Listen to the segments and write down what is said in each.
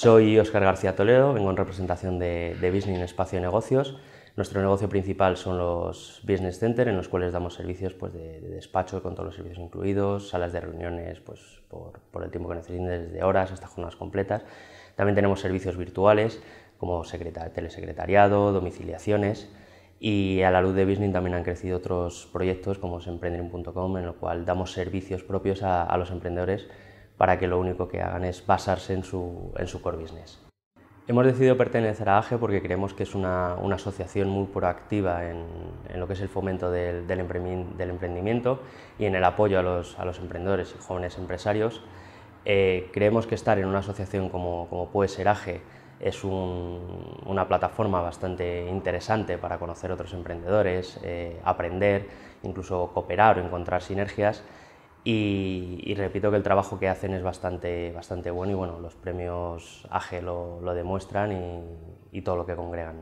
Soy Óscar García Toledo, vengo en representación de, Business en Espacio Negocios. Nuestro negocio principal son los Business Center, en los cuales damos servicios pues, de, despacho con todos los servicios incluidos, salas de reuniones pues, por, el tiempo que necesiten, desde horas hasta jornadas completas. También tenemos servicios virtuales como telesecretariado, domiciliaciones. Y a la luz de Business también han crecido otros proyectos como es en el cual damos servicios propios a los emprendedores para que lo único que hagan es basarse en su, core business. Hemos decidido pertenecer a AGE porque creemos que es una, asociación muy proactiva en, lo que es el fomento del, emprendimiento y en el apoyo a los, a emprendedores y jóvenes empresarios. Eh, creemos que estar en una asociación como, como puede ser AGE es una plataforma bastante interesante para conocer otros emprendedores, eh, aprender, incluso cooperar o encontrar sinergias y, repito que el trabajo que hacen es bastante, bastante bueno y bueno, los premios AGE lo, lo demuestran y todo lo que congregan.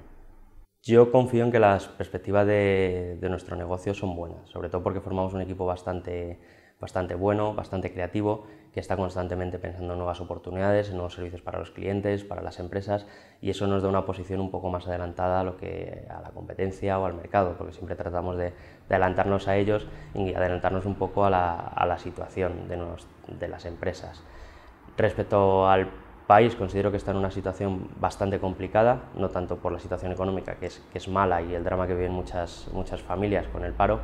Yo confío en que las perspectivas de, nuestro negocio son buenas, sobre todo porque formamos un equipo bastante, bastante bueno, bastante creativo, que está constantemente pensando en nuevas oportunidades, en nuevos servicios para los clientes, para las empresas, y eso nos da una posición un poco más adelantada a, lo que, a la competencia o al mercado, porque siempre tratamos de, adelantarnos a ellos y adelantarnos un poco a la, situación de, de las empresas. Respecto al país considero que está en una situación bastante complicada, no tanto por la situación económica, que es, mala, y el drama que viven muchas, familias con el paro,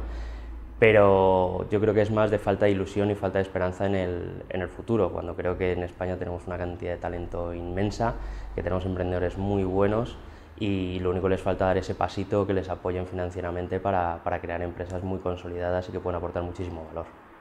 pero yo creo que es más de falta de ilusión y falta de esperanza en el, futuro, cuando creo que en España tenemos una cantidad de talento inmensa, que tenemos emprendedores muy buenos y lo único que les falta dar ese pasito que les apoyen financieramente para, para crear empresas muy consolidadas y que puedan aportar muchísimo valor.